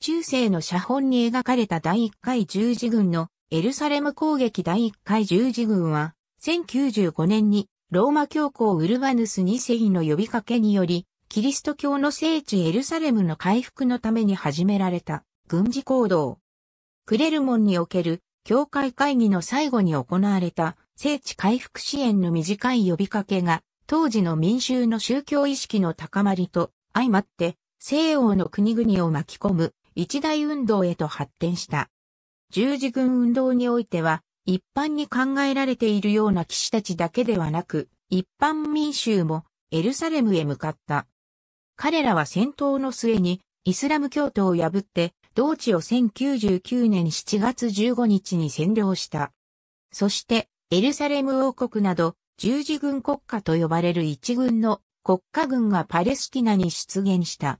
中世の写本に描かれた第1回十字軍のエルサレム攻撃第1回十字軍は、1095年にローマ教皇ウルバヌス2世の呼びかけにより、キリスト教の聖地エルサレムの回復のために始められた軍事行動。クレルモンにおける教会会議の最後に行われた聖地回復支援の短い呼びかけが、当時の民衆の宗教意識の高まりと相まって、西欧の国々を巻き込む一大運動へと発展した。十字軍運動においては、一般に考えられているような騎士たちだけではなく、一般民衆もエルサレムへ向かった。彼らは戦闘の末にイスラム教徒を破って、同地を1099年7月15日に占領した。そして、エルサレム王国など、十字軍国家と呼ばれる一軍の国家軍がパレスティナに出現した。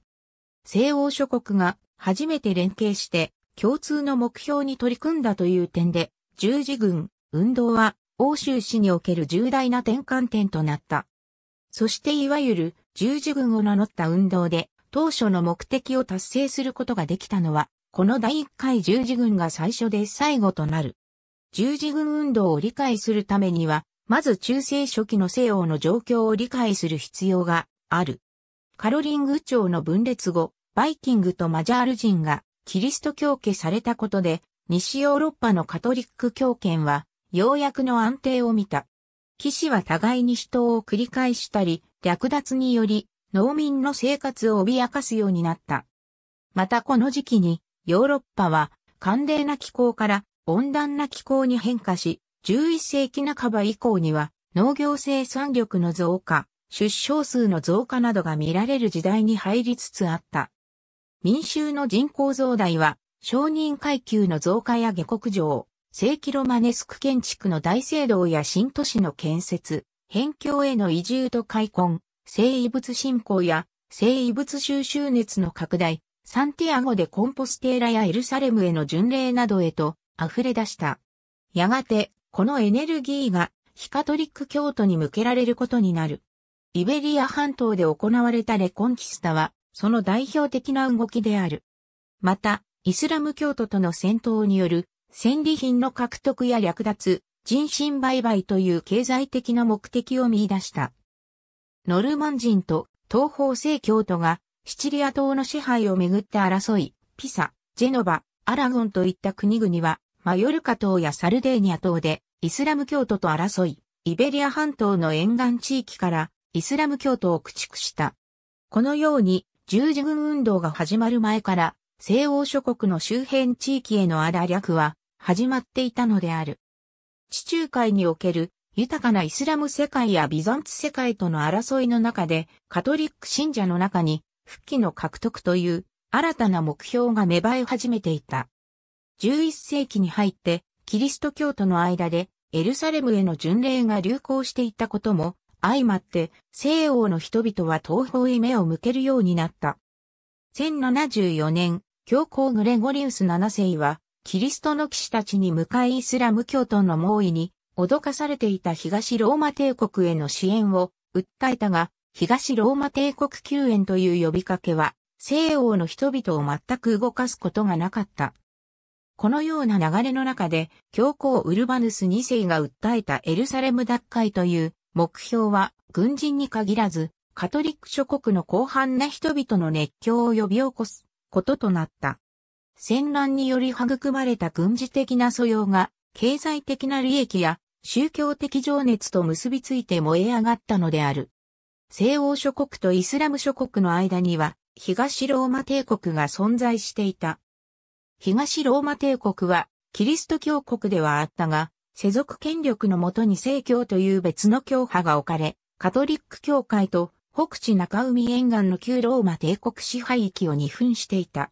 西欧諸国が初めて連携して共通の目標に取り組んだという点で、十字軍、運動は欧州市における重大な転換点となった。そしていわゆる十字軍を名乗った運動で当初の目的を達成することができたのは、この第1回十字軍が最初で最後となる。十字軍運動を理解するためには、まず中世初期の西洋の状況を理解する必要がある。カロリング朝の分裂後、バイキングとマジャール人がキリスト教家されたことで、西ヨーロッパのカトリック教圏は、ようやくの安定を見た。騎士は互いに人を繰り返したり、略奪により、農民の生活を脅かすようになった。またこの時期に、ヨーロッパは、寒冷な気候から温暖な気候に変化し、11世紀半ば以降には、農業生産力の増加、出生数の増加などが見られる時代に入りつつあった。民衆の人口増大は、商人階級の増加や下克上、正キロマネスク建築の大聖堂や新都市の建設、辺境への移住と開墾、生異物振興や生異物収集熱の拡大、サンティアゴでコンポステーラやエルサレムへの巡礼などへと溢れ出した。やがて、このエネルギーがヒカトリック教徒に向けられることになる。イベリア半島で行われたレコンキスタは、その代表的な動きである。また、イスラム教徒との戦闘による戦利品の獲得や略奪、人身売買という経済的な目的を見出した。ノルマン人と東方正教徒がシチリア島の支配をめぐって争い、ピサ、ジェノバ、アラゴンといった国々は、マヨルカ島やサルデーニャ島でイスラム教徒と争い、イベリア半島の沿岸地域からイスラム教徒を駆逐した。このように十字軍運動が始まる前から、西欧諸国の周辺地域への荒略は始まっていたのである。地中海における豊かなイスラム世界やビザンツ世界との争いの中で、カトリック信者の中に、復帰の獲得という新たな目標が芽生え始めていた。11世紀に入って、キリスト教徒の間でエルサレムへの巡礼が流行していたことも相まって西欧の人々は東方へ目を向けるようになった。1074年、教皇グレゴリウス7世は、キリストの騎士たちに向かいイスラム教徒の猛威に、脅かされていた東ローマ帝国への支援を訴えたが、東ローマ帝国救援という呼びかけは、西欧の人々を全く動かすことがなかった。このような流れの中で、教皇ウルバヌス2世が訴えたエルサレム奪回という目標は軍人に限らず、カトリック諸国の広範な人々の熱狂を呼び起こすこととなった。戦乱により育まれた軍事的な素養が、経済的な利益や宗教的情熱と結びついて燃え上がったのである。西欧諸国とイスラム諸国の間には、東ローマ帝国が存在していた。東ローマ帝国は、キリスト教国ではあったが、世俗権力のもとに正教という別の教派が置かれ、カトリック教会と北地中海沿岸の旧ローマ帝国支配域を二分していた。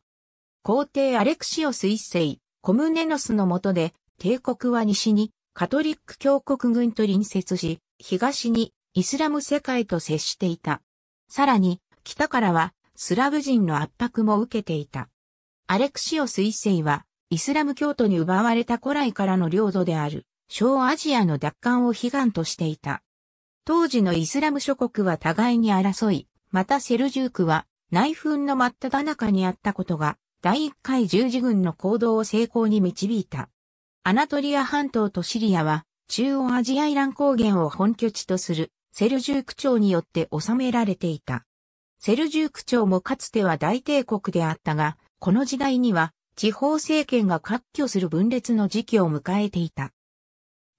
皇帝アレクシオス一世、コムネノスの下で、帝国は西にカトリック教国軍と隣接し、東にイスラム世界と接していた。さらに、北からはスラブ人の圧迫も受けていた。アレクシオス一世は、イスラム教徒に奪われた古来からの領土である、小アジアの奪還を悲願としていた。当時のイスラム諸国は互いに争い、またセルジュークは内紛の真っ只中にあったことが、第1回十字軍の行動を成功に導いた。アナトリア半島とシリアは、中央アジアイラン高原を本拠地とするセルジューク朝によって治められていた。セルジューク朝もかつては大帝国であったが、この時代には地方政権が割拠する分裂の時期を迎えていた。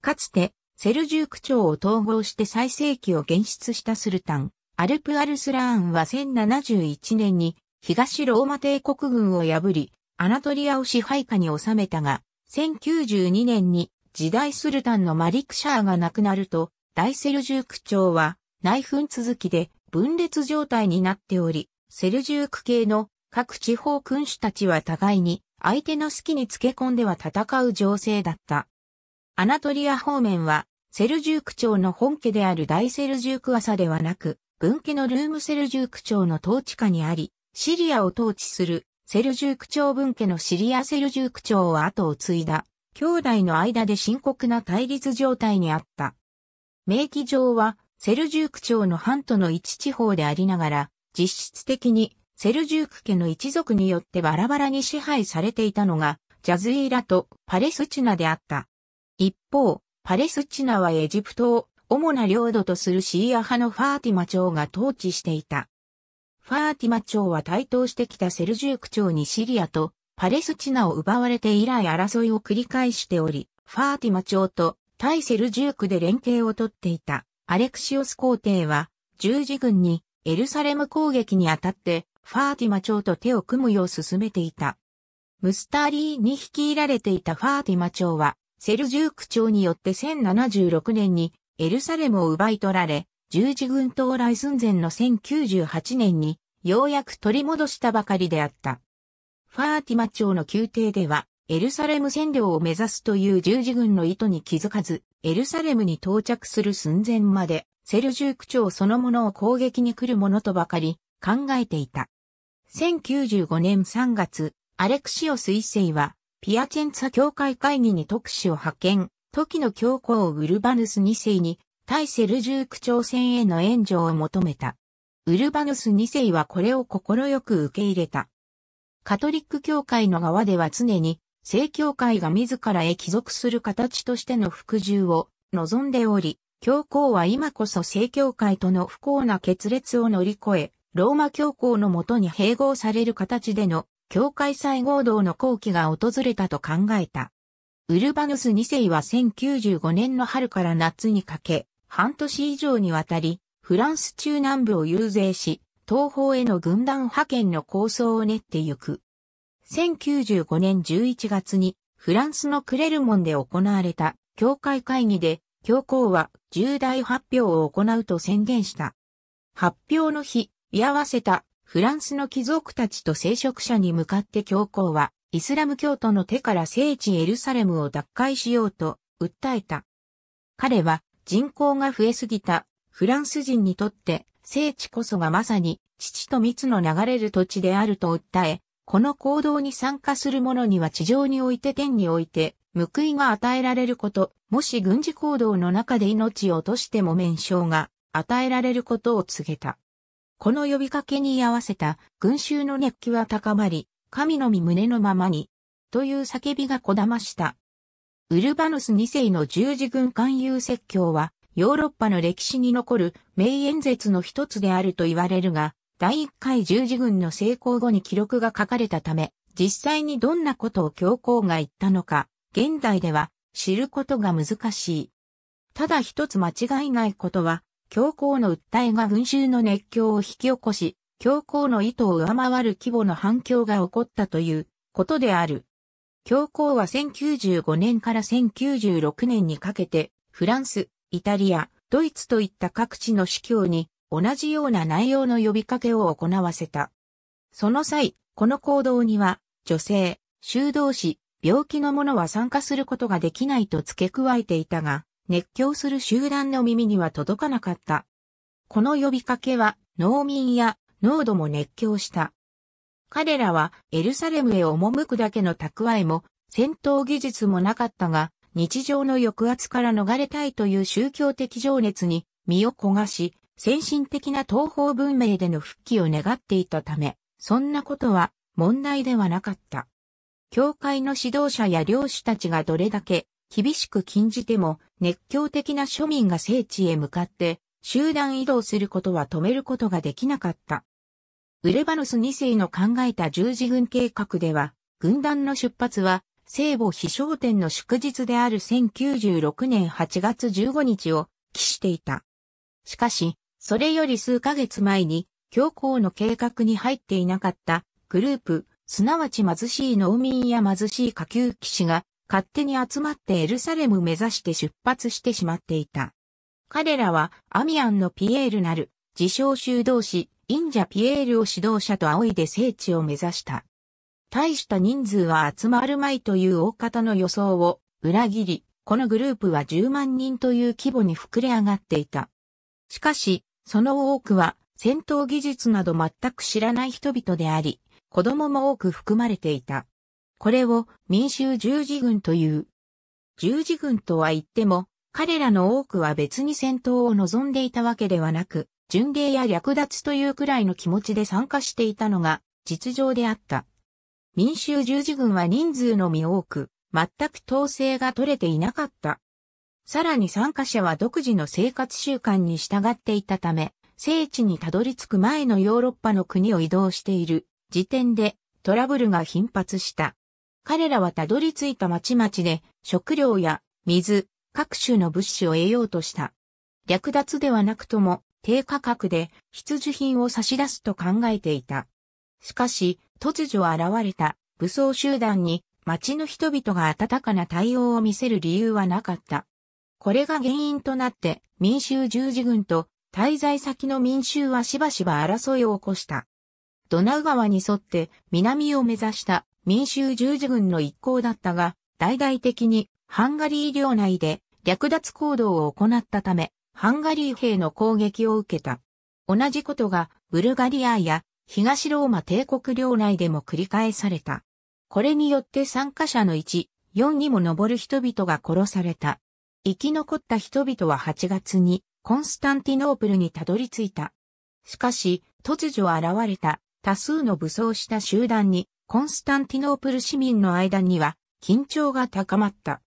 かつて、セルジューク朝を統合して最盛期を現出したスルタン、アルプ・アルスラーンは1071年に東ローマ帝国軍を破り、アナトリアを支配下に収めたが、1092年に時代スルタンのマリクシャーが亡くなると、大セルジューク朝は内紛続きで分裂状態になっており、セルジューク系の各地方君主たちは互いに相手の好きにつけ込んでは戦う情勢だった。アナトリア方面は、セルジューク朝の本家である大セルジューク朝ではなく、分家のルームセルジューク朝の統治下にあり、シリアを統治するセルジューク朝分家のシリアセルジューク朝は後を継いだ、兄弟の間で深刻な対立状態にあった。名機上は、セルジューク朝の半島の一地方でありながら、実質的にセルジューク家の一族によってバラバラに支配されていたのが、ジャズイーラとパレスチナであった。一方、パレスチナはエジプトを主な領土とするシーア派のファーティマ朝が統治していた。ファーティマ朝は台頭してきたセルジューク朝にシリアとパレスチナを奪われて以来争いを繰り返しており、ファーティマ朝と対セルジュークで連携をとっていたアレクシオス皇帝は十字軍にエルサレム攻撃にあたってファーティマ朝と手を組むよう進めていた。ムスターリーに率いられていたファーティマ朝はセルジューク朝によって1076年にエルサレムを奪い取られ、十字軍到来寸前の1098年にようやく取り戻したばかりであった。ファーティマ朝の宮廷では、エルサレム占領を目指すという十字軍の意図に気づかず、エルサレムに到着する寸前まで、セルジューク朝そのものを攻撃に来るものとばかり考えていた。1095年3月、アレクシオス一世はピアチェンツァ教会会議に特使を派遣、時の教皇ウルバヌス2世に、対セルジューク朝鮮への援助を求めた。ウルバヌス2世はこれを快く受け入れた。カトリック教会の側では常に、正教会が自らへ帰属する形としての服従を望んでおり、教皇は今こそ正教会との不幸な決裂を乗り越え、ローマ教皇のもとに併合される形での教会再合同の後期が訪れたと考えた。ウルバヌス2世は1095年の春から夏にかけ、半年以上にわたり、フランス中南部を遊説し、東方への軍団派遣の構想を練ってゆく。1095年11月に、フランスのクレルモンで行われた、教会会議で、教皇は重大発表を行うと宣言した。発表の日、居合わせたフランスの貴族たちと聖職者に向かって教皇は、イスラム教徒の手から聖地エルサレムを奪回しようと訴えた。彼は人口が増えすぎたフランス人にとって聖地こそがまさに父と蜜の流れる土地であると訴え、この行動に参加する者には地上において天において報いが与えられること、もし軍事行動の中で命を落としても免償が与えられることを告げた。この呼びかけに合わせた群衆の熱気は高まり、神のみ胸のままに、という叫びがこだました。ウルバノス2世の十字軍勧誘説教は、ヨーロッパの歴史に残る名演説の一つであると言われるが、第一回十字軍の成功後に記録が書かれたため、実際にどんなことを教皇が言ったのか、現代では知ることが難しい。ただ一つ間違いないことは、教皇の訴えが群衆の熱狂を引き起こし、教皇の意図を上回る規模の反響が起こったということである。教皇は1095年から1096年にかけて、フランス、イタリア、ドイツといった各地の司教に同じような内容の呼びかけを行わせた。その際、この行動には、女性、修道士、病気の者は参加することができないと付け加えていたが、熱狂する集団の耳には届かなかった。この呼びかけは農民や農奴も熱狂した。彼らはエルサレムへ赴くだけの蓄えも戦闘技術もなかったが日常の抑圧から逃れたいという宗教的情熱に身を焦がし先進的な東方文明での復帰を願っていたためそんなことは問題ではなかった。教会の指導者や領主たちがどれだけ厳しく禁じても熱狂的な庶民が聖地へ向かって集団移動することは止めることができなかった。ウレバノス2世の考えた十字軍計画では、軍団の出発は聖母飛翔天の祝日である1096年8月15日を期していた。しかし、それより数ヶ月前に、教皇の計画に入っていなかったグループ、すなわち貧しい農民や貧しい下級騎士が勝手に集まってエルサレム目指して出発してしまっていた。彼らはアミアンのピエールなる自称修道士、インジャピエールを指導者と仰いで聖地を目指した。大した人数は集まるまいという大方の予想を裏切り、このグループは10万人という規模に膨れ上がっていた。しかし、その多くは戦闘技術など全く知らない人々であり、子供も多く含まれていた。これを民衆十字軍という。十字軍とは言っても、彼らの多くは別に戦闘を望んでいたわけではなく、巡礼や略奪というくらいの気持ちで参加していたのが実情であった。民衆十字軍は人数のみ多く、全く統制が取れていなかった。さらに参加者は独自の生活習慣に従っていたため、聖地にたどり着く前のヨーロッパの国を移動している時点でトラブルが頻発した。彼らはたどり着いた町々で食料や水、各種の物資を得ようとした。略奪ではなくとも低価格で必需品を差し出すと考えていた。しかし、突如現れた武装集団に町の人々が温かな対応を見せる理由はなかった。これが原因となって民衆十字軍と滞在先の民衆はしばしば争いを起こした。ドナウ川に沿って南を目指した民衆十字軍の一行だったが、大々的にハンガリー領内で略奪行動を行ったため、ハンガリー兵の攻撃を受けた。同じことがブルガリアや東ローマ帝国領内でも繰り返された。これによって参加者の1、4にも上る人々が殺された。生き残った人々は8月にコンスタンティノープルにたどり着いた。しかし、突如現れた多数の武装した集団にコンスタンティノープル市民の間には緊張が高まった。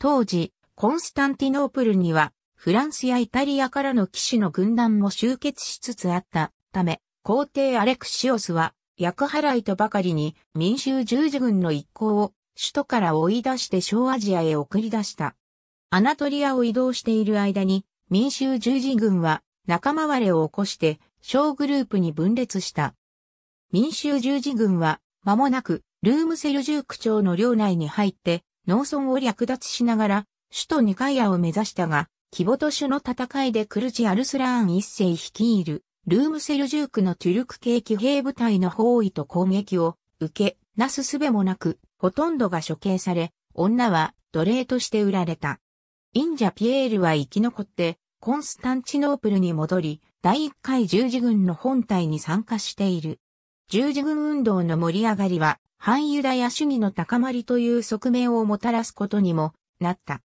当時、コンスタンティノープルにはフランスやイタリアからの騎士の軍団も集結しつつあったため、皇帝アレクシオスは役払いとばかりに民衆十字軍の一行を首都から追い出して小アジアへ送り出した。アナトリアを移動している間に民衆十字軍は仲間割れを起こして小グループに分裂した。民衆十字軍は間もなく、ルームセルジューク朝の領内に入って、農村を略奪しながら、首都ニカイアを目指したが、キボト種の戦いでクルチ・アルスラーン一世率いる、ルームセルジュークのトゥルク系騎兵部隊の包囲と攻撃を受け、なすすべもなく、ほとんどが処刑され、女は奴隷として売られた。インジャ・ピエールは生き残って、コンスタンチノープルに戻り、第1回十字軍の本隊に参加している。十字軍運動の盛り上がりは、反ユダヤ主義の高まりという側面をもたらすことにもなった。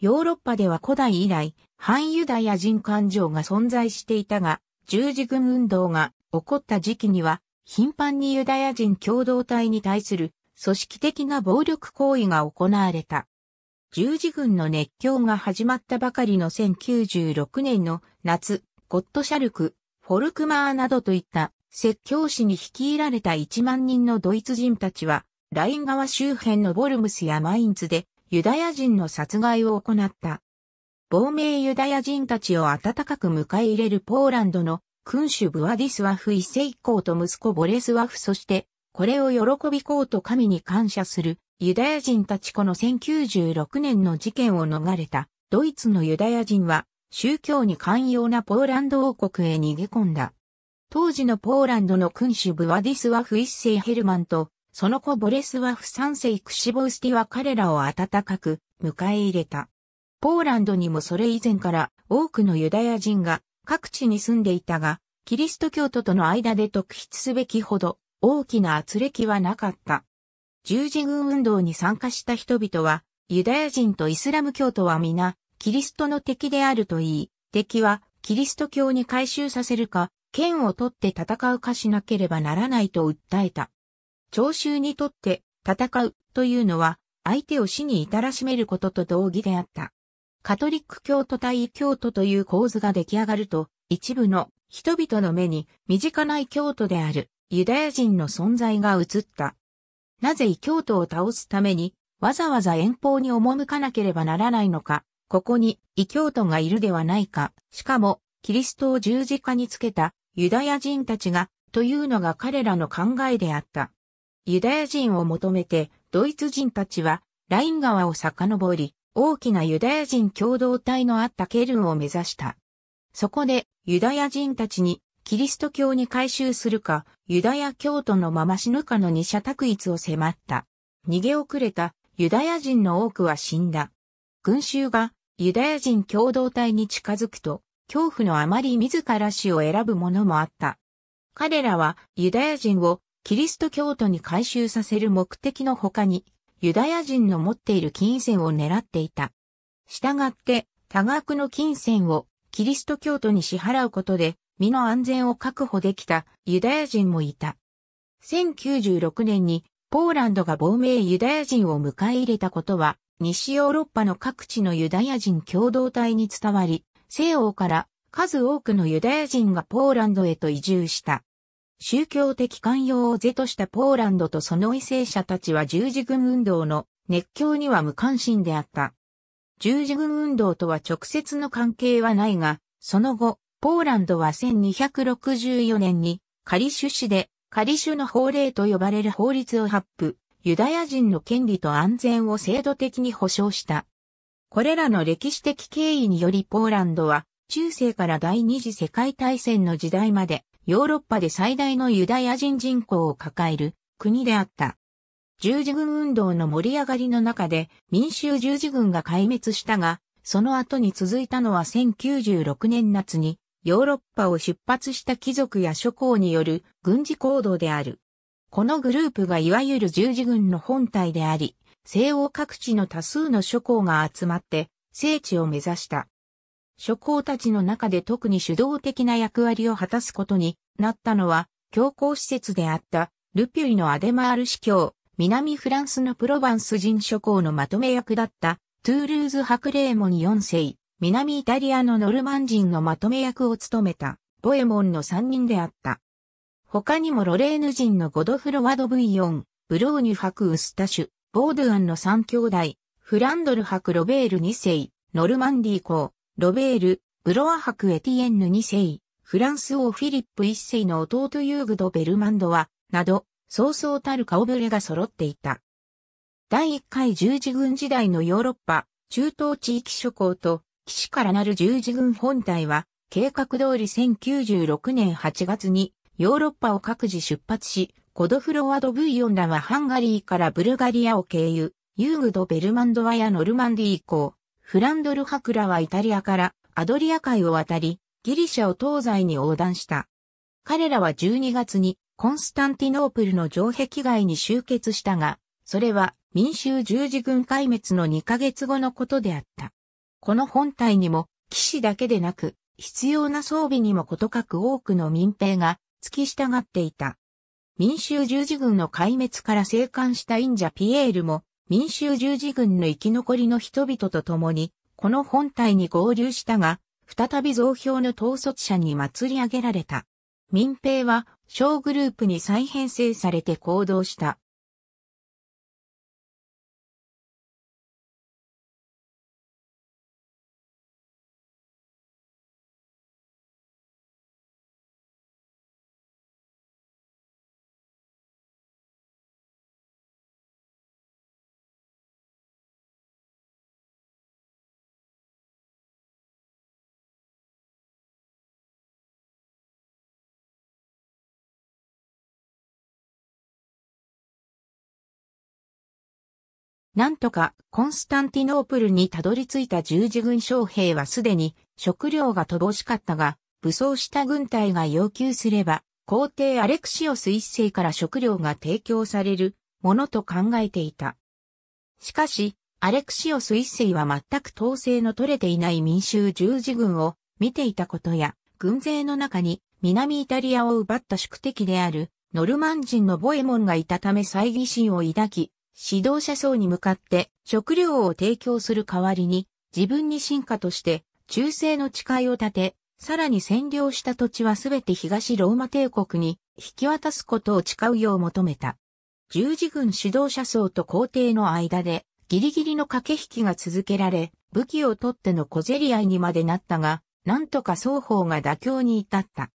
ヨーロッパでは古代以来、反ユダヤ人感情が存在していたが、十字軍運動が起こった時期には、頻繁にユダヤ人共同体に対する組織的な暴力行為が行われた。十字軍の熱狂が始まったばかりの1096年の夏、ゴットシャルク、フォルクマーなどといった説教師に率いられた1万人のドイツ人たちは、ライン川周辺のボルムスやマインツでユダヤ人の殺害を行った。亡命ユダヤ人たちを温かく迎え入れるポーランドの君主ブワディスワフ一世降と息子ボレスワフそして、これを喜びこうと神に感謝するユダヤ人たちこの1096年の事件を逃れたドイツのユダヤ人は宗教に寛容なポーランド王国へ逃げ込んだ。当時のポーランドの君主ブワディスワフ一世ヘルマンと、その子ボレスワフ三世クシボウスティは彼らを温かく迎え入れた。ポーランドにもそれ以前から多くのユダヤ人が各地に住んでいたが、キリスト教徒との間で特筆すべきほど大きな圧力はなかった。十字軍運動に参加した人々は、ユダヤ人とイスラム教徒は皆、キリストの敵であるといい、敵はキリスト教に改宗させるか、剣を取って戦うかしなければならないと訴えた。聴衆にとって戦うというのは相手を死に至らしめることと同義であった。カトリック教徒対異教徒という構図が出来上がると、一部の人々の目に身近な異教徒であるユダヤ人の存在が映った。なぜ異教徒を倒すためにわざわざ遠方に赴かなければならないのか、ここに異教徒がいるではないか、しかもキリストを十字架につけたユダヤ人たちが、というのが彼らの考えであった。ユダヤ人を求めて、ドイツ人たちは、ライン川を遡り、大きなユダヤ人共同体のあったケルンを目指した。そこで、ユダヤ人たちに、キリスト教に改宗するか、ユダヤ教徒のまま死ぬかの二者択一を迫った。逃げ遅れたユダヤ人の多くは死んだ。群衆がユダヤ人共同体に近づくと、恐怖のあまり自ら死を選ぶ者もあった。彼らはユダヤ人をキリスト教徒に改宗させる目的の他に、ユダヤ人の持っている金銭を狙っていた。従って、多額の金銭をキリスト教徒に支払うことで、身の安全を確保できたユダヤ人もいた。1096年にポーランドが亡命ユダヤ人を迎え入れたことは、西ヨーロッパの各地のユダヤ人共同体に伝わり、西欧から数多くのユダヤ人がポーランドへと移住した。宗教的寛容を是としたポーランドとその異性者たちは十字軍運動の熱狂には無関心であった。十字軍運動とは直接の関係はないが、その後、ポーランドは1264年にカリシュ市でカリシュの法令と呼ばれる法律を発布、ユダヤ人の権利と安全を制度的に保障した。これらの歴史的経緯によりポーランドは中世から第二次世界大戦の時代までヨーロッパで最大のユダヤ人人口を抱える国であった。十字軍運動の盛り上がりの中で民衆十字軍が壊滅したが、その後に続いたのは1096年夏にヨーロッパを出発した貴族や諸侯による軍事行動である。このグループがいわゆる十字軍の本体であり、西欧各地の多数の諸侯が集まって聖地を目指した。諸侯たちの中で特に主導的な役割を果たすことになったのは、教皇施設であったルピュイのアデマール司教、南フランスのプロヴァンス人諸侯のまとめ役だったトゥールーズハクレーモン4世、南イタリアのノルマン人のまとめ役を務めたボエモンの3人であった。他にもロレーヌ人のゴドフロワド・ブイヨン、ブローニュ・ハク・ウスタシュ、ボードゥアンの三兄弟、フランドル博ロベール二世、ノルマンディー公、ロベール、ブロア博エティエンヌ二世、フランス王フィリップ一世の弟ユーグド・ベルマンドは、など、そうそうたる顔ぶれが揃っていた。第1回十字軍時代のヨーロッパ、中東地域諸港と、騎士からなる十字軍本体は、計画通り1096年8月にヨーロッパを各自出発し、ゴドフロワ・ド・ブイヨンらはハンガリーからブルガリアを経由、ユーグド・ベルマンドワやノルマンディ以降、フランドル・ハクラはイタリアからアドリア海を渡り、ギリシャを東西に横断した。彼らは12月にコンスタンティノープルの城壁外に集結したが、それは民衆十字軍壊滅の2ヶ月後のことであった。この本体にも、騎士だけでなく、必要な装備にもことかく多くの民兵が付き従っていた。民衆十字軍の壊滅から生還したインジャピエールも、民衆十字軍の生き残りの人々と共に、この本体に合流したが、再び増票の統率者に祭り上げられた。民兵は小グループに再編成されて行動した。なんとかコンスタンティノープルにたどり着いた十字軍将兵はすでに食料が乏しかったが、武装した軍隊が要求すれば、皇帝アレクシオス一世から食料が提供されるものと考えていた。しかし、アレクシオス一世は全く統制の取れていない民衆十字軍を見ていたことや、軍勢の中に南イタリアを奪った宿敵であるノルマン人のボエモンがいたため猜疑心を抱き、指導者層に向かって食料を提供する代わりに自分に進化として忠誠の誓いを立て、さらに占領した土地はすべて東ローマ帝国に引き渡すことを誓うよう求めた。十字軍指導者層と皇帝の間でギリギリの駆け引きが続けられ、武器を取っての小競り合いにまでなったが、なんとか双方が妥協に至った。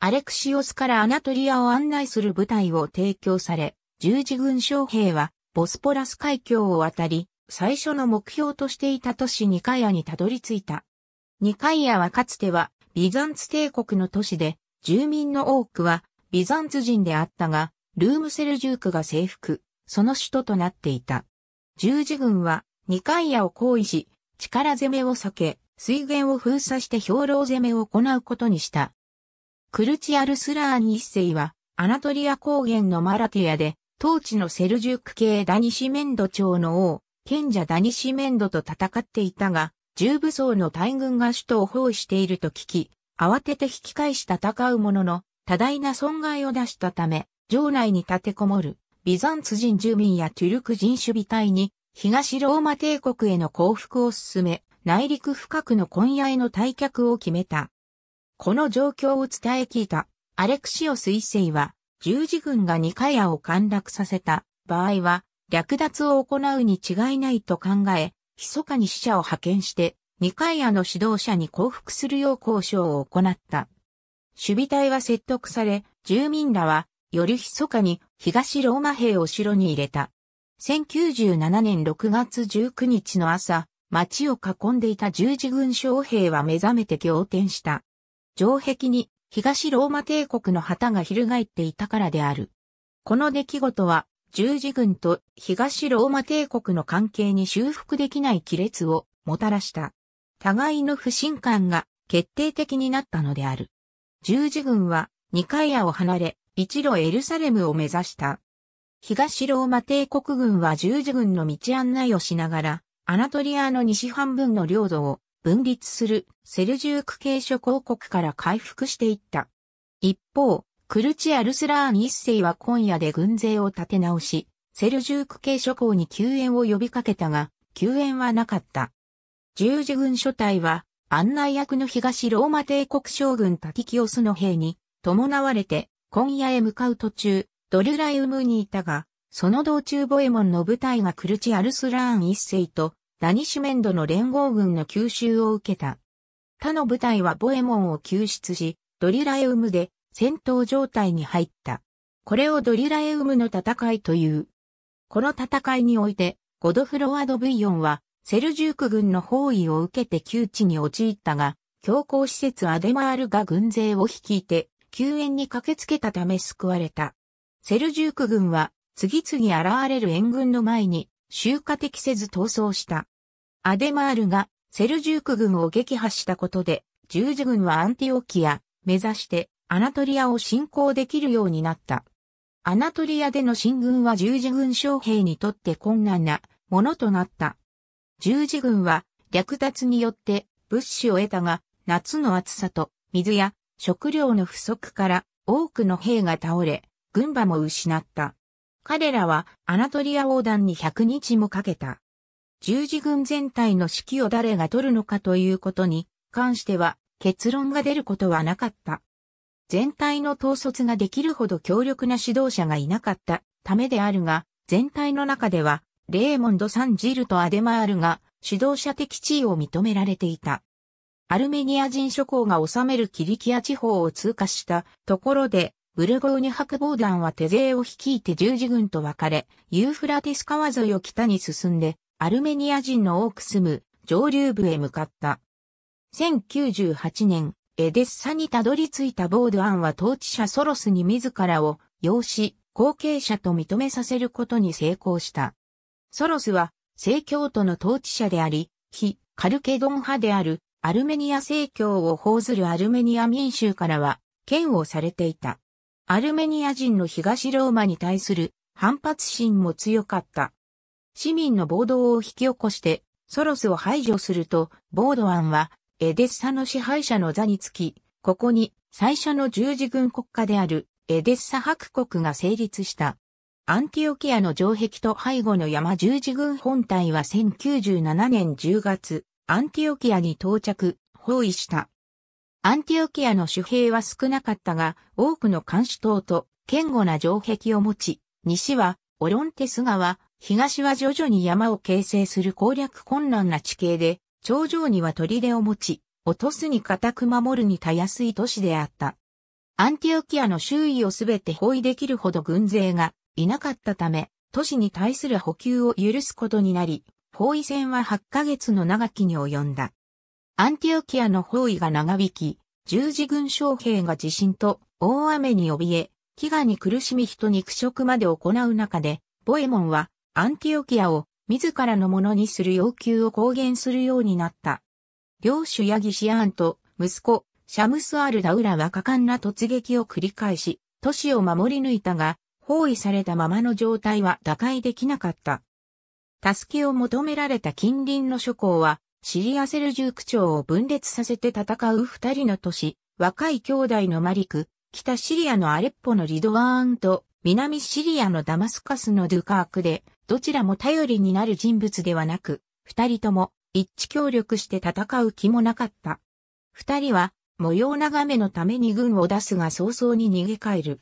アレクシオスからアナトリアを案内する部隊を提供され、十字軍将兵はボスポラス海峡を渡り、最初の目標としていた都市ニカイアにたどり着いた。ニカイアはかつてはビザンツ帝国の都市で、住民の多くはビザンツ人であったが、ルームセルジュークが征服、その首都となっていた。十字軍はニカイアを行為し、力攻めを避け、水源を封鎖して兵糧攻めを行うことにした。クルチアルスラーン一世は、アナトリア高原のマラティアで、当地のセルジューク系ダニシメンド朝の王、賢者ダニシメンドと戦っていたが、重武装の大軍が首都を包囲していると聞き、慌てて引き返し戦うものの、多大な損害を出したため、城内に立てこもる、ビザンツ人住民やトゥルク人守備隊に、東ローマ帝国への降伏を進め、内陸深くの今夜への退却を決めた。この状況を伝え聞いた、アレクシオス一世は、十字軍が二階屋を陥落させた場合は、略奪を行うに違いないと考え、密かに死者を派遣して、二階屋の指導者に降伏するよう交渉を行った。守備隊は説得され、住民らは、より密かに東ローマ兵を城に入れた。1097年6月19日の朝、町を囲んでいた十字軍将兵は目覚めて仰天した。城壁に東ローマ帝国の旗が翻っていたからである。この出来事は、十字軍と東ローマ帝国の関係に修復できない亀裂をもたらした。互いの不信感が決定的になったのである。十字軍はニカイアを離れ、一路エルサレムを目指した。東ローマ帝国軍は十字軍の道案内をしながら、アナトリアの西半分の領土を分立するセルジューク系諸公国から回復していった。一方、クルチアルスラーン一世は今夜で軍勢を立て直し、セルジューク系諸公に救援を呼びかけたが、救援はなかった。十字軍諸隊は、案内役の東ローマ帝国将軍タティキオスの兵に、伴われて、今夜へ向かう途中、ドルライウムにいたが、その道中ボエモンの部隊がクルチアルスラーン一世とダニシュメンドの連合軍の吸収を受けた。他の部隊はボエモンを救出し、ドリュラエウムで戦闘状態に入った。これをドリュラエウムの戦いという。この戦いにおいて、ゴドフロワド・ブイヨンは、セルジューク軍の包囲を受けて窮地に陥ったが、強硬施設アデマールが軍勢を率いて、救援に駆けつけたため救われた。セルジューク軍は、次々現れる援軍の前に、集荷的せず逃走した。アデマールがセルジューク軍を撃破したことで、十字軍はアンティオキア、目指してアナトリアを侵攻できるようになった。アナトリアでの進軍は十字軍将兵にとって困難なものとなった。十字軍は略奪によって物資を得たが、夏の暑さと水や食料の不足から多くの兵が倒れ、軍馬も失った。彼らはアナトリア横断に100日もかけた。十字軍全体の指揮を誰が取るのかということに関しては結論が出ることはなかった。全体の統率ができるほど強力な指導者がいなかったためであるが、全体の中では、レーモンド・サンジルとアデマールが指導者的地位を認められていた。アルメニア人諸侯が治めるキリキア地方を通過したところで、ブルゴーニュ白防団は手勢を率いて十字軍と分かれ、ユーフラテス川沿いを北に進んで、アルメニア人の多く住む上流部へ向かった。1098年、エデッサにたどり着いたボードアンは統治者ソロスに自らを養子、後継者と認めさせることに成功した。ソロスは、正教徒の統治者であり、非カルケドン派であるアルメニア正教を奉ずるアルメニア民衆からは、嫌悪されていた。アルメニア人の東ローマに対する反発心も強かった。市民の暴動を引き起こして、ソロスを排除すると、ボードワンは、エデッサの支配者の座につき、ここに最初の十字軍国家であるエデッサ白国が成立した。アンティオキアの城壁と背後の山十字軍本体は1097年10月、アンティオキアに到着、包囲した。アンティオキアの主兵は少なかったが、多くの監視塔と堅固な城壁を持ち、西はオロンテス川、東は徐々に山を形成する攻略困難な地形で、頂上には砦を持ち、落とすに固く守るにたやすい都市であった。アンティオキアの周囲をすべて包囲できるほど軍勢がいなかったため、都市に対する補給を許すことになり、包囲戦は8ヶ月の長きに及んだ。アンティオキアの包囲が長引き、十字軍将兵が地震と大雨に怯え、飢餓に苦しみ人肉食まで行う中で、ボエモンはアンティオキアを自らのものにする要求を公言するようになった。領主ヤギシアンと息子、シャムスアルダウラは果敢な突撃を繰り返し、都市を守り抜いたが、包囲されたままの状態は打開できなかった。助けを求められた近隣の諸侯は、シリアセルジューク朝を分裂させて戦う二人の都市、若い兄弟のマリク、北シリアのアレッポのリドワーンと、南シリアのダマスカスのドゥカークで、どちらも頼りになる人物ではなく、二人とも一致協力して戦う気もなかった。二人は模様眺めのために軍を出すが早々に逃げ帰る。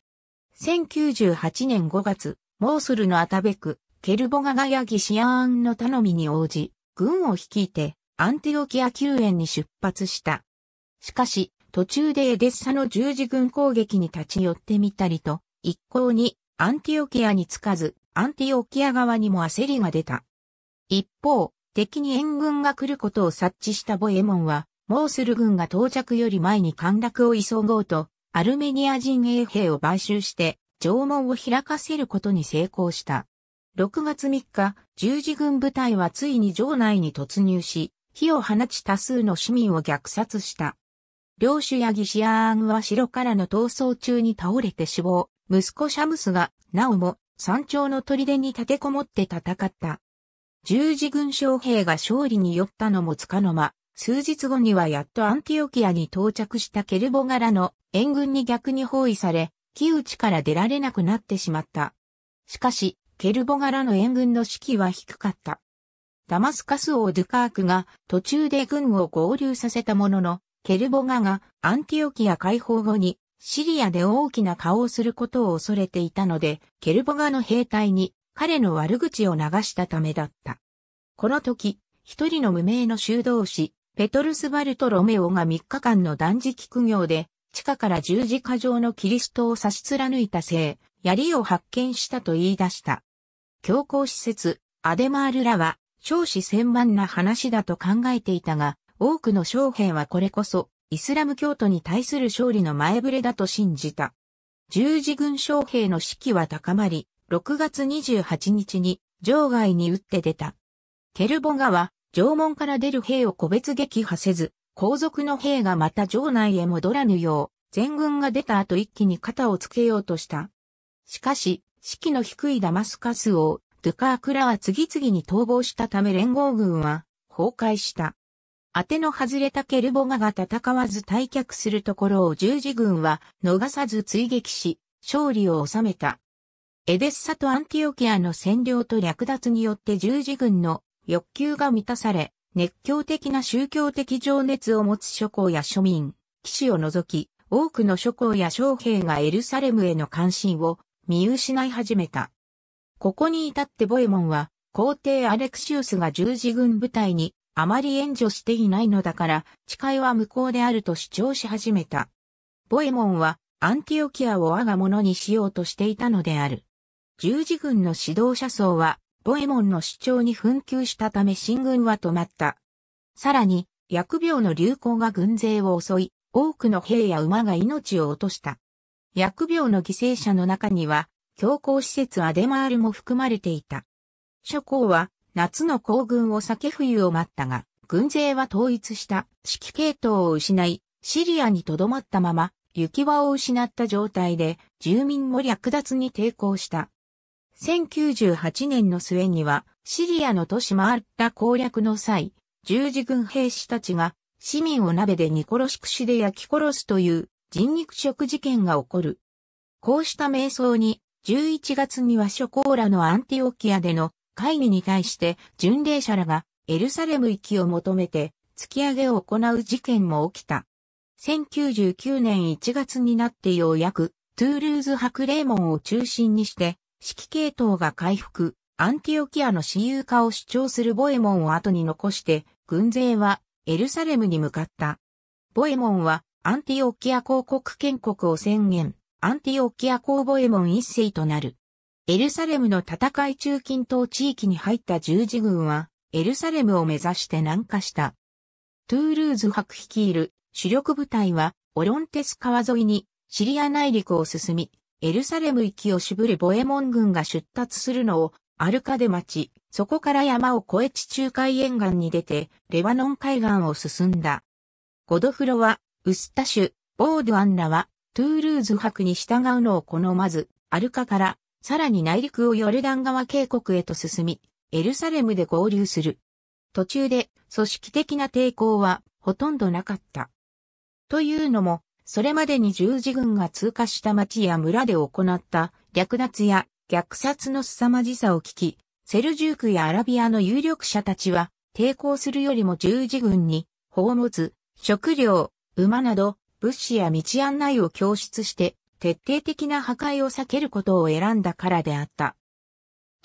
1098年5月、モーソルのアタベク、ケルボガガヤギシアーンの頼みに応じ、軍を率いてアンティオキア救援に出発した。しかし、途中でエデッサの十字軍攻撃に立ち寄ってみたりと、一向にアンティオキアに着かず、アンティオキア側にも焦りが出た。一方、敵に援軍が来ることを察知したボエモンは、モースル軍が到着より前に陥落を急ごうと、アルメニア人衛兵を買収して、城門を開かせることに成功した。6月3日、十字軍部隊はついに城内に突入し、火を放ち多数の市民を虐殺した。領主ヤギシアーンは城からの逃走中に倒れて死亡。息子シャムスが、なおも、山頂の砦に立てこもって戦った。十字軍将兵が勝利に寄ったのもつかの間、数日後にはやっとアンティオキアに到着したケルボ柄の援軍に逆に包囲され、木内から出られなくなってしまった。しかし、ケルボ柄の援軍の士気は低かった。ダマスカス王ドゥカークが途中で軍を合流させたものの、ケルボガがアンティオキア解放後にシリアで大きな顔をすることを恐れていたので、ケルボガの兵隊に彼の悪口を流したためだった。この時、一人の無名の修道士、ペトルス・バルト・ロメオが3日間の断食苦行で、地下から十字架上のキリストを差し貫いたせい、槍を発見したと言い出した。教皇施設、アデマールラは、少子千万な話だと考えていたが、多くの将兵はこれこそ、イスラム教徒に対する勝利の前触れだと信じた。十字軍将兵の士気は高まり、6月28日に場外に打って出た。ケルボガは城門から出る兵を個別撃破せず、後続の兵がまた城内へ戻らぬよう、全軍が出た後一気に肩をつけようとした。しかし、士気の低いダマスカス王、ドゥカークらは次々に逃亡したため連合軍は崩壊した。当ての外れたケルボガが戦わず退却するところを十字軍は逃さず追撃し、勝利を収めた。エデッサとアンティオキアの占領と略奪によって十字軍の欲求が満たされ、熱狂的な宗教的情熱を持つ諸侯や庶民、騎士を除き、多くの諸侯や将兵がエルサレムへの関心を見失い始めた。ここに至ってボエモンは、皇帝アレクシウスが十字軍部隊にあまり援助していないのだから、誓いは無効であると主張し始めた。ボエモンは、アンティオキアを我が物にしようとしていたのである。十字軍の指導者層は、ボエモンの主張に紛糾したため進軍は止まった。さらに、疫病の流行が軍勢を襲い、多くの兵や馬が命を落とした。疫病の犠牲者の中には、強行施設アデマールも含まれていた。諸公は夏の行軍を避け冬を待ったが、軍勢は統一した指揮系統を失い、シリアに留まったまま、行き場を失った状態で、住民も略奪に抵抗した。1098年の末には、シリアの都市マーた。攻略の際、十字軍兵士たちが、市民を鍋で煮殺し串で焼き殺すという人肉食事件が起こる。こうした瞑想に11月には諸コーラのアンティオキアでの会議に対して巡礼者らがエルサレム行きを求めて突き上げを行う事件も起きた。1099年1月になってようやくトゥールーズ博霊門を中心にして指揮系統が回復、アンティオキアの私有化を主張するボエモンを後に残して軍勢はエルサレムに向かった。ボエモンはアンティオキア公国建国を宣言。アンティオキア公ボエモン一世となる。エルサレムの戦い中近東地域に入った十字軍は、エルサレムを目指して南下した。トゥールーズ博率いる主力部隊は、オロンテス川沿いにシリア内陸を進み、エルサレム行きを渋るボエモン軍が出立するのをアルカで待ち、そこから山を越え地中海沿岸に出て、レバノン海岸を進んだ。ゴドフロは、ウスタシュ、ボードアンラは、トゥールーズ博に従うのを好まず、アルカから、さらに内陸をヨルダン川渓谷へと進み、エルサレムで合流する。途中で、組織的な抵抗は、ほとんどなかった。というのも、それまでに十字軍が通過した町や村で行った略奪や虐殺の凄まじさを聞き、セルジュークやアラビアの有力者たちは抵抗するよりも十字軍に、宝物、食料、馬など物資や道案内を供出して徹底的な破壊を避けることを選んだからであった。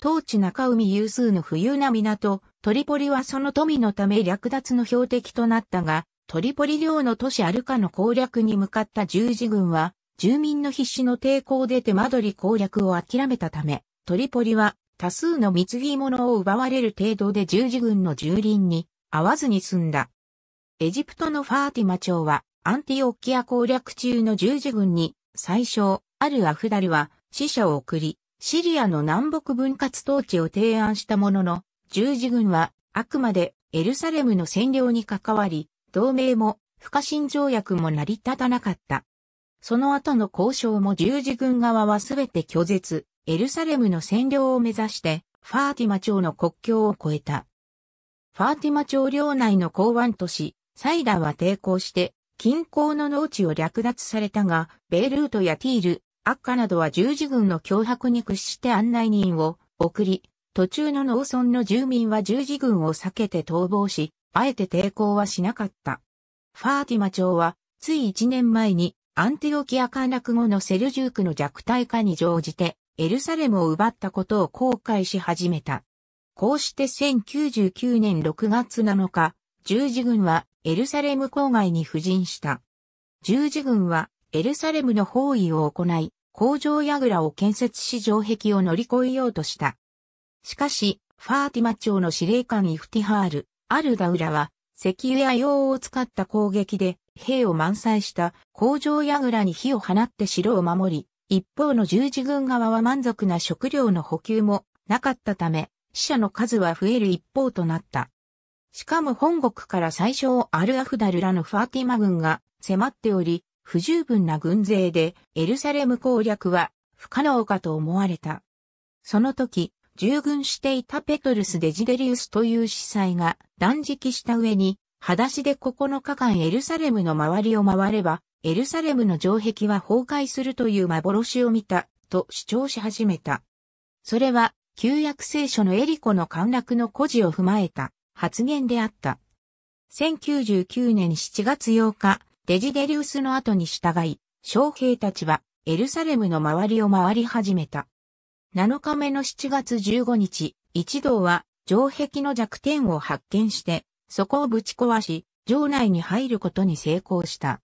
当地中海有数の富裕な港、トリポリはその富のため略奪の標的となったが、トリポリ領の都市アルカの攻略に向かった十字軍は、住民の必死の抵抗で手間取り攻略を諦めたため、トリポリは多数の貢ぎ物を奪われる程度で十字軍の蹂躙に合わずに済んだ。エジプトのファーティマ朝はアンティオッキア攻略中の十字軍に、最初、アル・アフダルは死者を送り、シリアの南北分割統治を提案したものの、十字軍はあくまでエルサレムの占領に関わり、同盟も不可侵条約も成り立たなかった。その後の交渉も十字軍側はすべて拒絶、エルサレムの占領を目指して、ファーティマ朝の国境を越えた。ファーティマ朝領内の港湾都市、サイダは抵抗して、近郊の農地を略奪されたが、ベイルートやティール、アッカなどは十字軍の脅迫に屈して案内人を送り、途中の農村の住民は十字軍を避けて逃亡し、あえて抵抗はしなかった。ファーティマ朝は、つい1年前に、アンティオキア陥落後のセルジュークの弱体化に乗じて、エルサレムを奪ったことを後悔し始めた。こうして1099年6月7日、十字軍はエルサレム郊外に布陣した。十字軍はエルサレムの包囲を行い、工場櫓を建設し城壁を乗り越えようとした。しかし、ファーティマ朝の司令官イフティハール、アルダウラは、石油や硫黄を使った攻撃で、兵を満載した工場櫓に火を放って城を守り、一方の十字軍側は満足な食料の補給もなかったため、死者の数は増える一方となった。しかも本国から最小アルアフダルらのファーティマ軍が迫っており、不十分な軍勢でエルサレム攻略は不可能かと思われた。その時、従軍していたペトルス・デジデリウスという司祭が断食した上に、裸足で9日間エルサレムの周りを回れば、エルサレムの城壁は崩壊するという幻を見た、と主張し始めた。それは、旧約聖書のエリコの陥落の故事を踏まえた発言であった。1099年7月8日、デジデリウスの後に従い、将兵たちはエルサレムの周りを回り始めた。7日目の7月15日、一同は城壁の弱点を発見して、そこをぶち壊し、城内に入ることに成功した。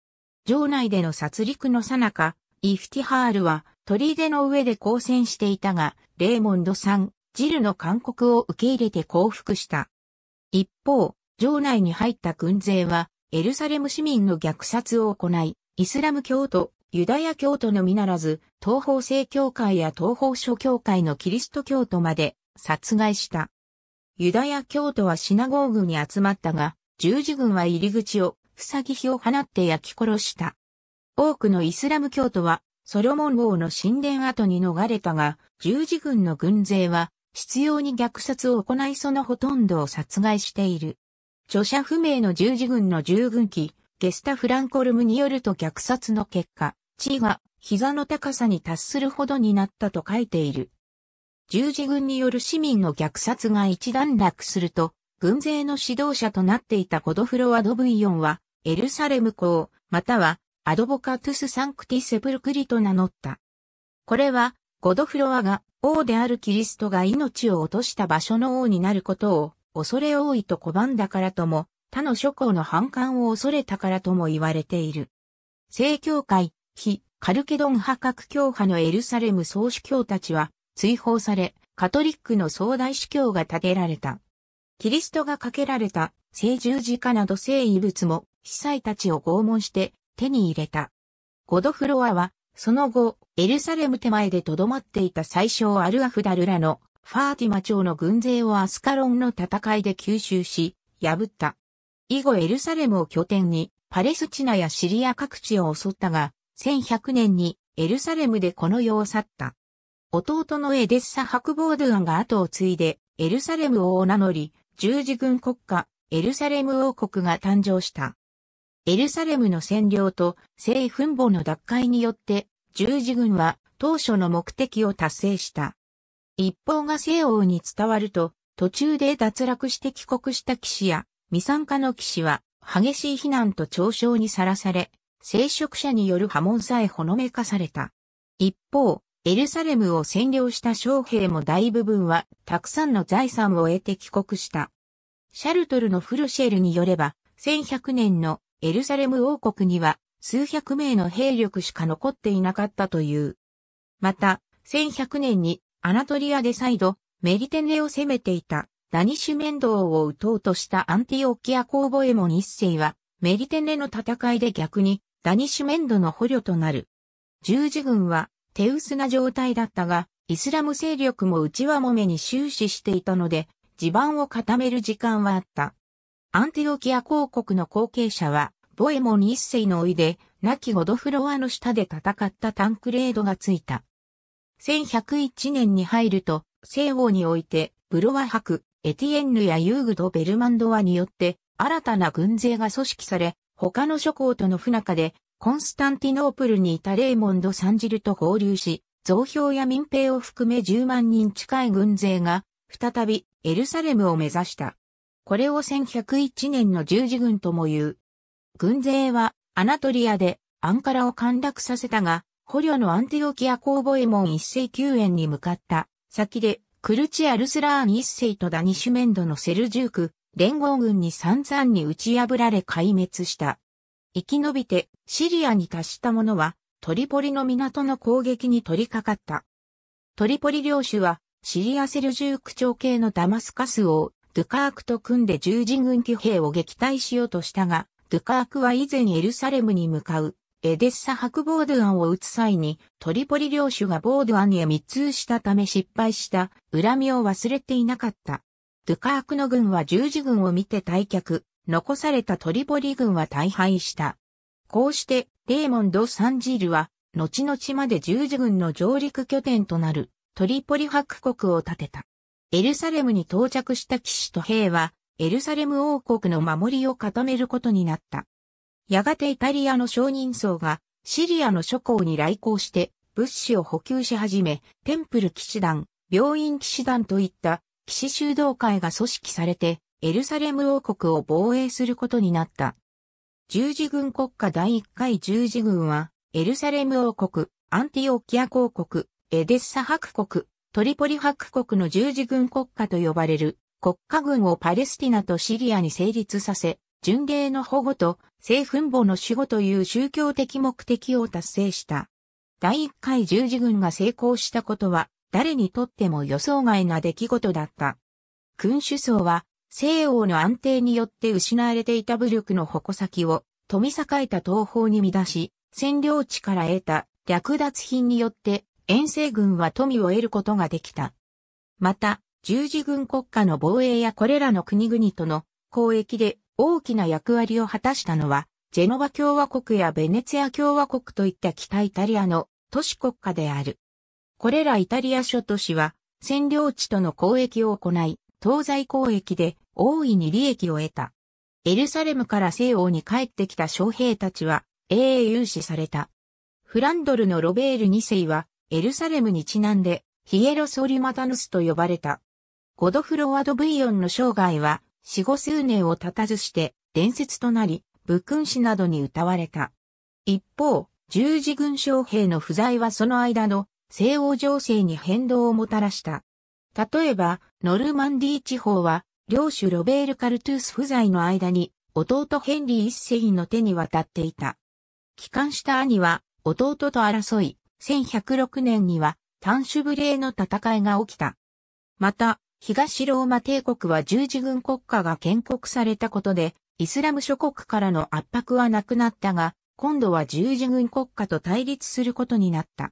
城内での殺戮のさなか、イフティハールは砦の上で交戦していたが、レーモンドさん、ジルの勧告を受け入れて降伏した。一方、城内に入った軍勢は、エルサレム市民の虐殺を行い、イスラム教徒、ユダヤ教徒のみならず、東方正教会や東方諸教会のキリスト教徒まで殺害した。ユダヤ教徒はシナゴーグに集まったが、十字軍は入り口を、塞ぎ火を放って焼き殺した。多くのイスラム教徒は、ソロモン王の神殿跡に逃れたが、十字軍の軍勢は、執拗に虐殺を行いそのほとんどを殺害している。著者不明の十字軍の従軍機、ゲスタ・フランコルムによると虐殺の結果、地位が膝の高さに達するほどになったと書いている。十字軍による市民の虐殺が一段落すると、軍勢の指導者となっていたコドフロアドブイヨンは、エルサレム公、またはアドボカトゥス・サンクティ・セプルクリと名乗った。これは、ゴドフロアが王であるキリストが命を落とした場所の王になることを恐れ多いと拒んだからとも、他の諸侯の反感を恐れたからとも言われている。正教会、非カルケドン派各教派のエルサレム総主教たちは追放され、カトリックの総大主教が建てられた。キリストがかけられた聖十字架など聖遺物も、被災たちを拷問して手に入れた。ゴドフロアはその後、エルサレム手前で留まっていた最小アルアフダルラのファーティマ朝の軍勢をアスカロンの戦いで吸収し、破った。以後エルサレムを拠点に、パレスチナやシリア各地を襲ったが、1100年にエルサレムでこの世を去った。弟のエデッサ・ハクボードゥアンが後を継いで、エルサレム王を名乗り、十字軍国家、エルサレム王国が誕生した。エルサレムの占領と聖墳墓の奪回によって十字軍は当初の目的を達成した。一方が西欧に伝わると途中で脱落して帰国した騎士や未参加の騎士は激しい非難と嘲笑にさらされ、聖職者による波紋さえほのめかされた。一方、エルサレムを占領した将兵も大部分はたくさんの財産を得て帰国した。シャルトルのフルシェルによれば、1100年のエルサレム王国には数百名の兵力しか残っていなかったという。また、1100年にアナトリアで再度メリテネを攻めていたダニシュメンド王を撃とうとしたアンティオキア公ボエモン一世はメリテネの戦いで逆にダニシュメンドの捕虜となる。十字軍は手薄な状態だったが、イスラム勢力も内輪もめに終始していたので、地盤を固める時間はあった。アンティオキア公国の後継者は、ボエモン一世のおいで、亡きゴドフロアの下で戦ったタンクレードがついた。1101年に入ると、西欧において、ブロワ博、エティエンヌやユーグド・ベルマンドワによって、新たな軍勢が組織され、他の諸侯との不仲で、コンスタンティノープルにいたレーモンド・サンジルと合流し、増票や民兵を含め10万人近い軍勢が、再びエルサレムを目指した。これを1101年の十字軍とも言う。軍勢はアナトリアでアンカラを陥落させたが、捕虜のアンティオキア公ボエモン一世救援に向かった先で、クルチアルスラーン一世とダニシュメンドのセルジューク、連合軍に散々に打ち破られ壊滅した。生き延びてシリアに達した者はトリポリの港の攻撃に取り掛かった。トリポリ領主はシリアセルジューク朝系のダマスカス王ドゥカークと組んで十字軍騎兵を撃退しようとしたが、ドゥカークは以前エルサレムに向かう、エデッサ白ボードアンを撃つ際に、トリポリ領主がボードアンへ密通したため失敗した、恨みを忘れていなかった。ドゥカークの軍は十字軍を見て退却、残されたトリポリ軍は大敗した。こうして、レーモンド・サンジールは、後々まで十字軍の上陸拠点となる、トリポリ白国を建てた。エルサレムに到着した騎士と兵は、エルサレム王国の守りを固めることになった。やがてイタリアの商人層が、シリアの諸侯に来航して、物資を補給し始め、テンプル騎士団、病院騎士団といった、騎士修道会が組織されて、エルサレム王国を防衛することになった。十字軍国家第1回十字軍は、エルサレム王国、アンティオキア公国、エデッサ伯国、トリポリ白国の十字軍国家と呼ばれる国家軍をパレスティナとシリアに成立させ、巡礼の保護と聖墳墓の守護という宗教的目的を達成した。第1回十字軍が成功したことは誰にとっても予想外な出来事だった。君主層は西欧の安定によって失われていた武力の矛先を富栄えた東方に乱し、占領地から得た略奪品によって遠征軍は富を得ることができた。また、十字軍国家の防衛やこれらの国々との交易で大きな役割を果たしたのは、ジェノバ共和国やベネツィア共和国といった北イタリアの都市国家である。これらイタリア諸都市は占領地との交易を行い、東西交易で大いに利益を得た。エルサレムから西欧に帰ってきた将兵たちは英雄視された。フランドルのロベール2世はエルサレムにちなんで、ヒエロソリマタヌスと呼ばれた。ゴドフロワド・ブイヨンの生涯は、死後数年を経たずして、伝説となり、武勲詩などに歌われた。一方、十字軍将兵の不在はその間の西欧情勢に変動をもたらした。例えば、ノルマンディー地方は、領主ロベール・カルトゥース不在の間に、弟ヘンリー一世の手に渡っていた。帰還した兄は、弟と争い、1106年には単種無礼の戦いが起きた。また、東ローマ帝国は十字軍国家が建国されたことで、イスラム諸国からの圧迫はなくなったが、今度は十字軍国家と対立することになった。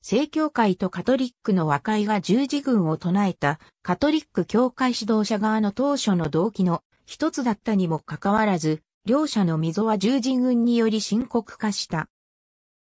正教会とカトリックの和解が十字軍を唱えたカトリック教会指導者側の当初の動機の一つだったにもかかわらず、両者の溝は十字軍により深刻化した。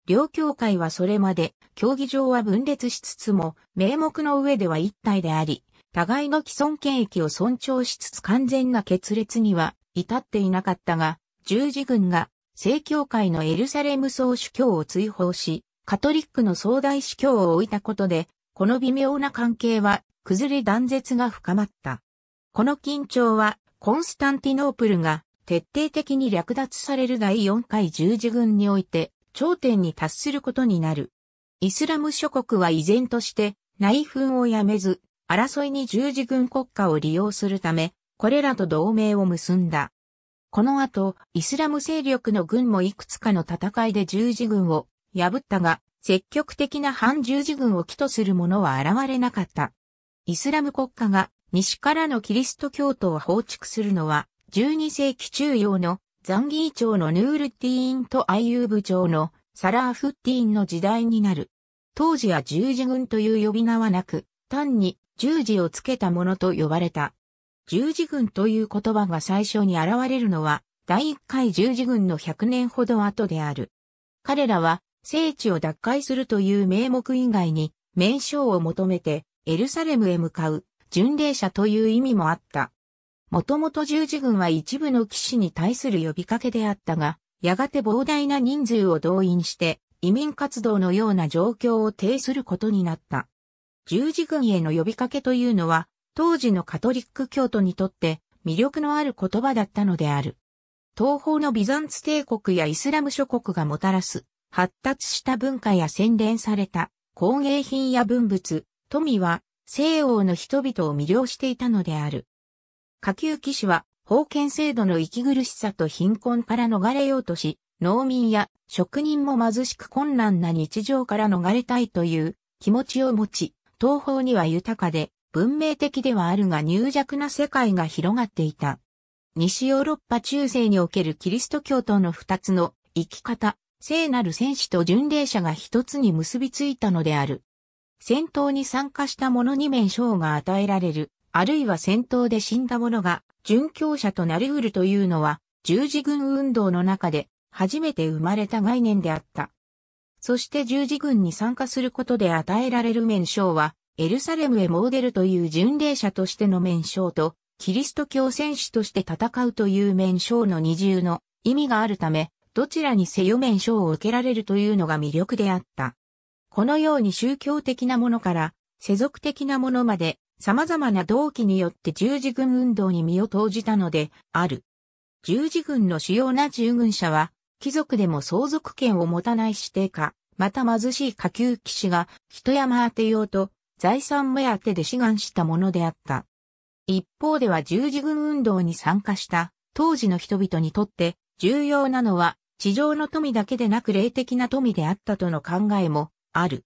両協会はそれまで、競技場は分裂しつつも、名目の上では一体であり、互いの既存権益を尊重しつつ完全な決裂には至っていなかったが、十字軍が正教会のエルサレム総主教を追放し、カトリックの総大主教を置いたことで、この微妙な関係は崩れ断絶が深まった。この緊張は、コンスタンティノープルが徹底的に略奪される第4回十字軍において頂点に達することになる。イスラム諸国は依然として内紛をやめず、争いに十字軍国家を利用するため、これらと同盟を結んだ。この後、イスラム勢力の軍もいくつかの戦いで十字軍を破ったが、積極的な反十字軍を起とする者は現れなかった。イスラム国家が西からのキリスト教徒を放逐するのは、12世紀中央のザンギー朝のヌールティーンとアイユーブ朝のサラーフッティーンの時代になる。当時は十字軍という呼び名はなく、単に十字をつけたものと呼ばれた。十字軍という言葉が最初に現れるのは、第一回十字軍の100年ほど後である。彼らは、聖地を奪回するという名目以外に、名称を求めて、エルサレムへ向かう、巡礼者という意味もあった。もともと十字軍は一部の騎士に対する呼びかけであったが、やがて膨大な人数を動員して、移民活動のような状況を呈することになった。十字軍への呼びかけというのは、当時のカトリック教徒にとって魅力のある言葉だったのである。東方のビザンツ帝国やイスラム諸国がもたらす発達した文化や洗練された工芸品や文物、富は西欧の人々を魅了していたのである。下級騎士は、封建制度の息苦しさと貧困から逃れようとし、農民や職人も貧しく困難な日常から逃れたいという気持ちを持ち、東方には豊かで文明的ではあるが入弱な世界が広がっていた。西ヨーロッパ中世におけるキリスト教徒の二つの生き方、聖なる戦士と巡礼者が一つに結びついたのである。戦闘に参加した者に免賞が与えられるあるいは戦闘で死んだ者が、殉教者となり得るというのは、十字軍運動の中で、初めて生まれた概念であった。そして十字軍に参加することで与えられる面称は、エルサレムへ詣でるという巡礼者としての面称と、キリスト教戦士として戦うという面称の二重の意味があるため、どちらにせよ面称を受けられるというのが魅力であった。このように宗教的なものから世俗的なものまで様々な動機によって十字軍運動に身を投じたのである。十字軍の主要な従軍者は、貴族でも相続権を持たない指定か、また貧しい下級騎士が人山当てようと財産目当てで志願したものであった。一方では十字軍運動に参加した当時の人々にとって重要なのは地上の富だけでなく霊的な富であったとの考えもある。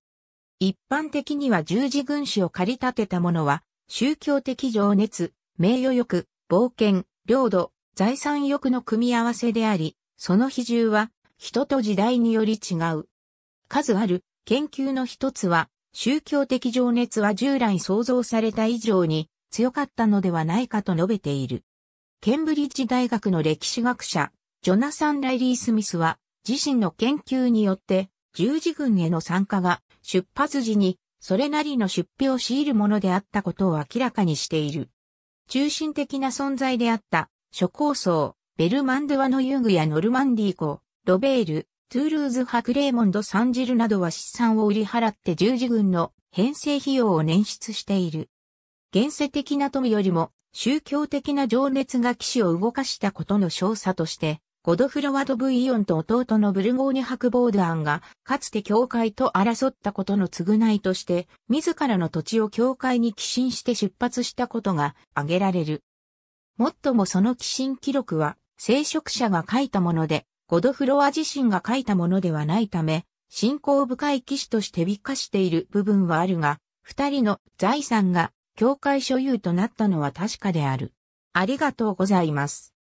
一般的には十字軍師を駆り立てた者は、宗教的情熱、名誉欲、冒険、領土、財産欲の組み合わせであり、その比重は、人と時代により違う。数ある研究の一つは、宗教的情熱は従来想像された以上に強かったのではないかと述べている。ケンブリッジ大学の歴史学者、ジョナサン・ライリー・スミスは、自身の研究によって、十字軍への参加が出発時にそれなりの出費を強いるものであったことを明らかにしている。中心的な存在であった諸構想、ベルマンドワの遊具やノルマンディー港、ロベール、トゥールーズ派クレーモンド・サンジルなどは資産を売り払って十字軍の編成費用を捻出している。現世的な富よりも宗教的な情熱が騎士を動かしたことの少佐としてゴドフロワド・ブイヨンと弟のブルゴーニュ・ハクボードアンが、かつて教会と争ったことの償いとして、自らの土地を教会に寄進して出発したことが挙げられる。もっともその寄進記録は、聖職者が書いたもので、ゴドフロワ自身が書いたものではないため、信仰深い騎士として美化している部分はあるが、二人の財産が教会所有となったのは確かである。ありがとうございます。